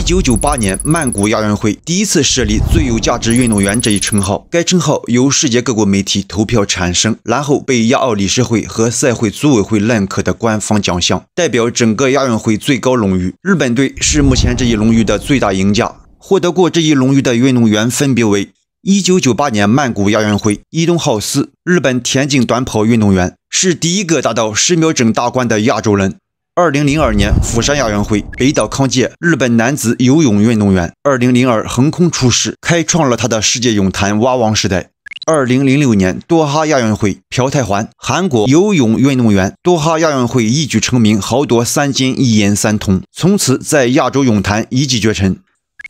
一九九八年曼谷亚运会第一次设立最有价值运动员这一称号，该称号由世界各国媒体投票产生，然后被亚奥理事会和赛会组委会认可的官方奖项，代表整个亚运会最高荣誉。日本队是目前这一荣誉的最大赢家。获得过这一荣誉的运动员分别为：一九九八年曼谷亚运会伊东浩司，日本田径短跑运动员，是第一个达到十秒整大关的亚洲人。二零零二年釜山亚运会，北岛康介，日本男子游泳运动员。二零零二横空出世，开创了他的世界泳坛蛙王时代。二零零六年多哈亚运会，朴泰桓，韩国游泳运动员。多哈亚运会一举成名，豪夺三金一银三铜，从此在亚洲泳坛一骑绝尘。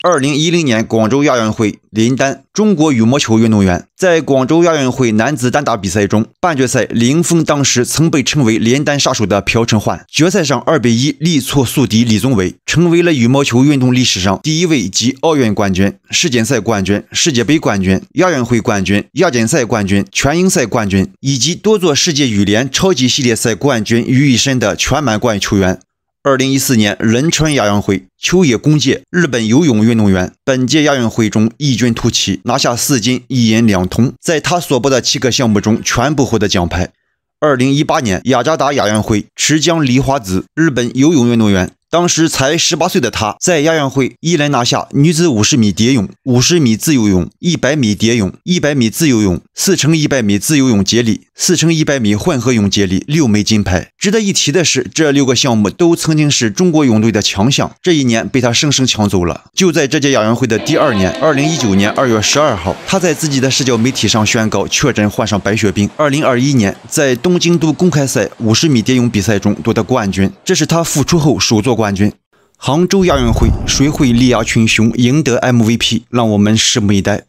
二零一零年广州亚运会，林丹，中国羽毛球运动员，在广州亚运会男子单打比赛中，半决赛零封当时曾被称为“林丹杀手”的朴成焕，决赛上二比一力挫宿敌李宗伟，成为了羽毛球运动历史上第一位集奥运冠军、世锦赛冠军、世界杯冠军、亚运会冠军、亚锦赛冠军、全英赛冠军以及多座世界羽联超级系列赛冠军于一身的全满贯球员。二零一四年仁川亚运会，秋野公介，日本游泳运动员，本届亚运会中异军突起，拿下四金一银两铜，在他所播的七个项目中全部获得奖牌。二零一八年雅加达亚运会，池江梨花子，日本游泳运动员，当时才十八岁的她，在亚运会一人拿下女子五十米蝶泳、五十米自由泳、一百米蝶泳、一百米自由泳、四乘一百米自由泳接力。四乘一百米混合泳接力六枚金牌。值得一提的是，这六个项目都曾经是中国泳队的强项，这一年被他生生抢走了。就在这届亚运会的第二年，二零一九年二月十二号，他在自己的社交媒体上宣告确诊患上白血病。二零二一年，在东京都公开赛五十米蝶泳比赛中夺得冠军，这是他复出后首座冠军。杭州亚运会谁会力压群雄赢得 MVP？让我们拭目以待。